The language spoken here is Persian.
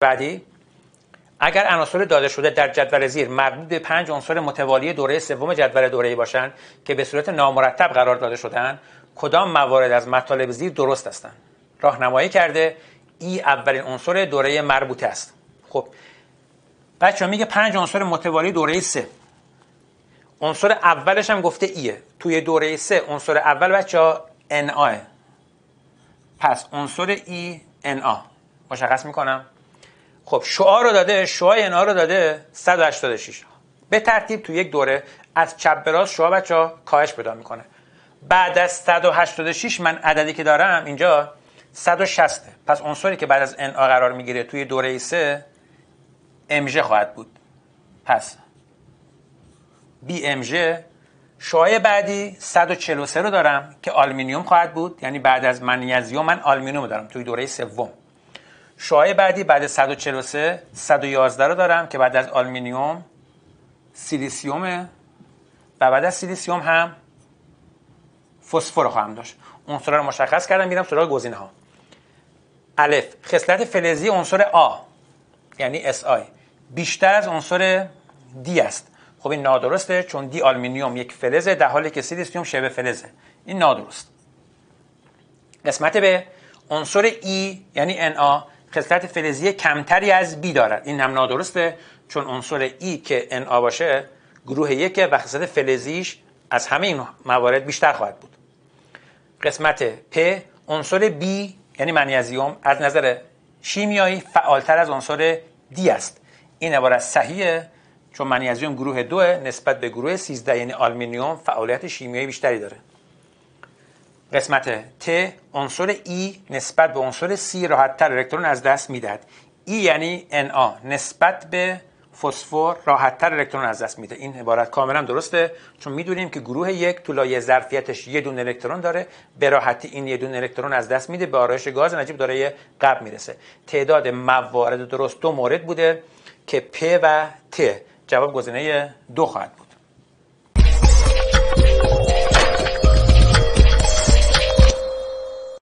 بعدی اگر عناصر داده شده در جدول زیر مربوط به پنج عنصر متوالی دوره سوم جدول دوره‌ای باشند که به صورت نامرتب قرار داده شدن، کدام موارد از مطالب زیر درست هستند راهنمایی کرده ای اولین عنصر دوره مربوطه است خب بچه میگه پنج عنصر متوالی دوره سه عنصر اولش هم گفته ایه توی دوره سه عنصر اول بچه ها پس عنصر ای نا. مشخص میکنم خب شعا رو داده شعا اینا رو داده 186 به ترتیب تو یک دوره از چپ به راست شعا بچه ها کاهش پیدا میکنه بعد از 186 من عددی که دارم اینجا 160 پس عنصری که بعد از انا قرار میگیره توی دوره 3 امژه خواهد بود پس بی امژه شعای بعدی 143 رو دارم که آلمینیوم خواهد بود یعنی بعد از منیزیوم من آلمینیوم دارم توی دوره سوم شعای بعدی بعد 143 111 رو دارم که بعد از آلمینیوم سیلیسیومه و بعد از سیلیسیوم هم فسفر رو خواهم داشت عنصر رو مشخص کردم میرم سراغ گزینه ها الف خصلت فلزی عنصر آ یعنی اس آی بیشتر از عنصر دی است خب این نادرسته چون دی آلمینیوم یک فلزه در حالی که سیلیسیوم شبه فلزه این نادرست قسمت به عنصر ای e، یعنی Na خصلت فلزی کمتری از B دارد این هم نادرسته چون عنصر ای e که Na باشه گروه یکه و خصلت فلزیش از همه این موارد بیشتر خواهد بود قسمت P عنصر B یعنی منیزیوم، از نظر شیمیایی فعالتر از عنصر D است این عبارت صحیحه چون منیزیوم گروه دوه نسبت به گروه 13 یعنی آلمینیوم فعالیت شیمیایی بیشتری داره قسمت ت عنصر ای e نسبت به عنصر سی راحتتر الکترون از دست میدهد ای e یعنی نا نسبت به فسفر راحتتر الکترون از دست میده این عبارت کاملا درسته چون میدونیم که گروه یک تو لایه ظرفیتش یه دون الکترون داره به راحتی این یه دون الکترون از دست میده به آرایش گاز نجیب داره قبل میرسه تعداد موارد درست دو مورد بوده که پ و ت جواب گزینه دو خواهد بود